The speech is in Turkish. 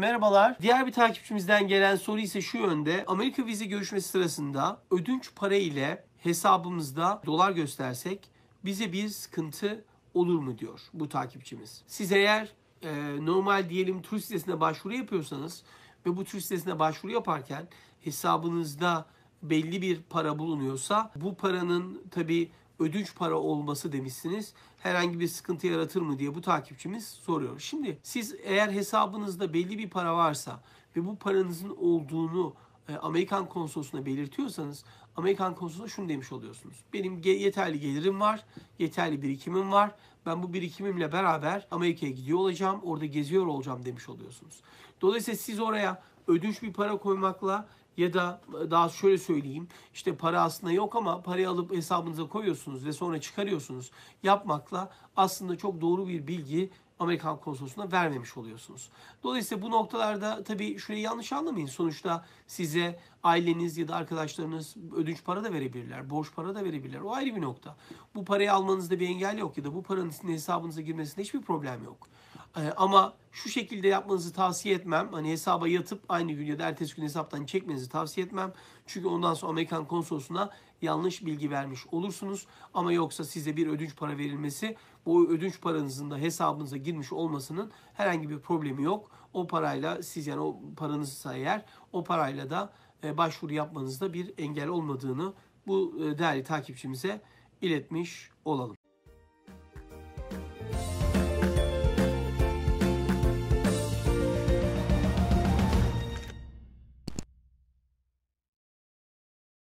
Merhabalar. Diğer bir takipçimizden gelen soru ise şu yönde. Amerika vize görüşmesi sırasında ödünç para ile hesabımızda dolar göstersek bize bir sıkıntı olur mu diyor bu takipçimiz. Siz eğer e, normal diyelim tur sitesine başvuru yapıyorsanız ve bu tur sitesine başvuru yaparken hesabınızda belli bir para bulunuyorsa bu paranın tabi ödünç para olması demişsiniz. Herhangi bir sıkıntı yaratır mı diye bu takipçimiz soruyor. Şimdi siz eğer hesabınızda belli bir para varsa ve bu paranızın olduğunu e, Amerikan konsolosuna belirtiyorsanız Amerikan konsolosuna şunu demiş oluyorsunuz. Benim yeterli gelirim var, yeterli birikimim var. Ben bu birikimimle beraber Amerika'ya gidiyor olacağım, orada geziyor olacağım demiş oluyorsunuz. Dolayısıyla siz oraya ödünç bir para koymakla ya da e, daha şöyle söyleyeyim işte para aslında yok ama parayı alıp hesabınıza koyuyorsunuz ve sonra çıkarıyorsunuz yapmakla aslında çok doğru bir bilgi Amerikan konsolosluğuna vermemiş oluyorsunuz. Dolayısıyla bu noktalarda tabii şurayı yanlış anlamayın. Sonuçta size aileniz ya da arkadaşlarınız ödünç para da verebilirler, borç para da verebilirler. O ayrı bir nokta. Bu parayı almanızda bir engel yok ya da bu paranın sizin hesabınıza girmesinde hiçbir problem yok. Ee, ama şu şekilde yapmanızı tavsiye etmem. Hani hesaba yatıp aynı gün ya da ertesi gün hesaptan çekmenizi tavsiye etmem. Çünkü ondan sonra Amerikan konsolosuna yanlış bilgi vermiş olursunuz. Ama yoksa size bir ödünç para verilmesi bu ödünç paranızın da hesabınıza girmiş olmasının herhangi bir problemi yok. O parayla siz yani o paranızsa eğer o parayla da e, başvuru yapmanızda bir engel olmadığını bu e, değerli takipçimize iletmiş olalım.